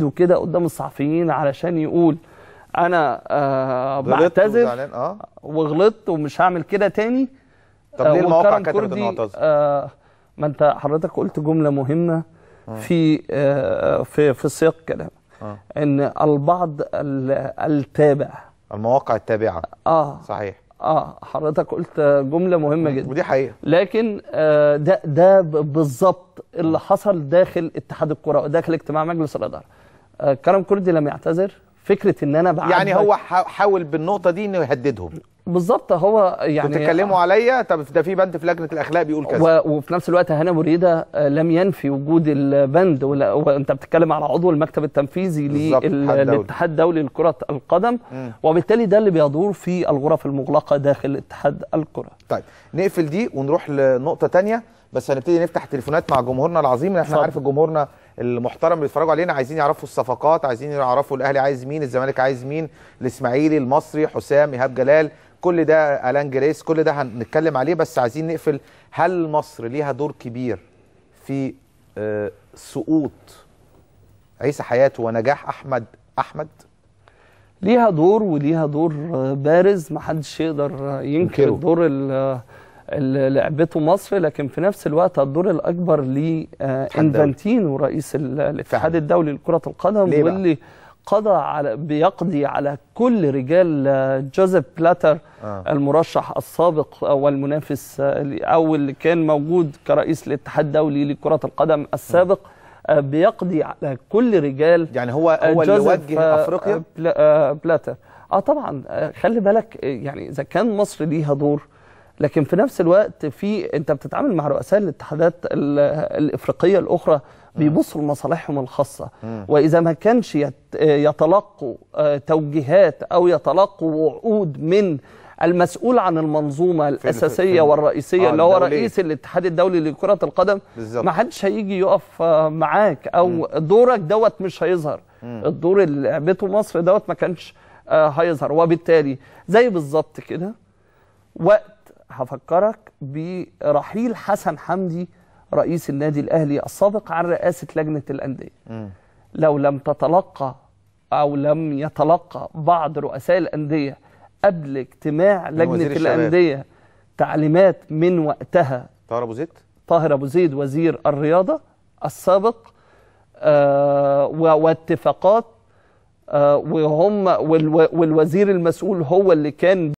ايده كده قدام الصحفيين علشان يقول انا آه بعتذر آه. وغلطت ومش هعمل كده تاني طب ليه آه، المواقع كتبت انه اعتذر؟ ما انت حضرتك قلت جمله مهمه آه. في آه في في سياق كلامك آه. ان البعض التابع المواقع التابعه اه صحيح اه حضرتك قلت جمله مهمه جدا ودي حقيقه لكن آه ده ده بالظبط اللي حصل داخل اتحاد الكره وداخل اجتماع مجلس الاداره كرم كردي لم يعتذر فكره ان انا بعد يعني هو حاول بالنقطه دي انه يهددهم بالظبط هو يعني بتتكلموا عليا طب ده في بند في لجنه الاخلاق بيقول كذا وفي نفس الوقت هنا مريده آه، لم ينفي وجود البند وانت بتتكلم على عضو المكتب التنفيذي للاتحاد الدولي لكره القدم م. وبالتالي ده اللي بيدور في الغرف المغلقه داخل اتحاد الكره طيب نقفل دي ونروح لنقطه ثانيه بس هنبتدي نفتح تليفونات مع جمهورنا العظيم احنا عارف جمهورنا المحترم اللي بيتفرجوا علينا عايزين يعرفوا الصفقات عايزين يعرفوا الاهلي عايز مين الزمالك عايز مين الاسماعيلي المصري حسام ايهاب جلال كل ده الان جريس كل ده هنتكلم عليه بس عايزين نقفل هل مصر ليها دور كبير في آه، سقوط عيسى حياته ونجاح احمد احمد ليها دور وليها دور بارز محدش يقدر ينكر الدور لعبته مصر لكن في نفس الوقت الدور الاكبر لانفانتينو آه، رئيس الاتحاد الدولي لكره القدم واللي قضى على بيقضي على كل رجال آه، جوزيف بلاتر آه. المرشح السابق والمنافس آه، او اللي كان موجود كرئيس الاتحاد الدولي لكره القدم السابق بيقضي على كل رجال يعني هو هو اللي وجه افريقيا بلاتر اه طبعا خلي بالك يعني اذا كان مصر ليها دور لكن في نفس الوقت في انت بتتعامل مع رؤساء الاتحادات الافريقيه الاخرى بيبصوا لمصالحهم الخاصه واذا ما كانش يتلقوا آه، توجيهات او يتلقوا وعود من المسؤول عن المنظومه الاساسيه والرئيسيه آه اللي هو رئيس الاتحاد الدولي لكره القدم ما حدش هيجي يقف آه، معاك او مم. دورك دوت مش هيظهر الدور اللي لعبته مصر دوت ما كانش آه، هيظهر وبالتالي زي بالظبط كده وقت هفكرك برحيل حسن حمدي رئيس النادي الاهلي السابق عن رئاسه لجنه الانديه لو لم تتلقى او لم يتلقى بعض رؤساء الانديه قبل اجتماع لجنه الانديه تعليمات من وقتها طاهر ابو زيد طاهر ابو زيد وزير الرياضه السابق آه واتفاقات آه وهم والوزير المسؤول هو اللي كان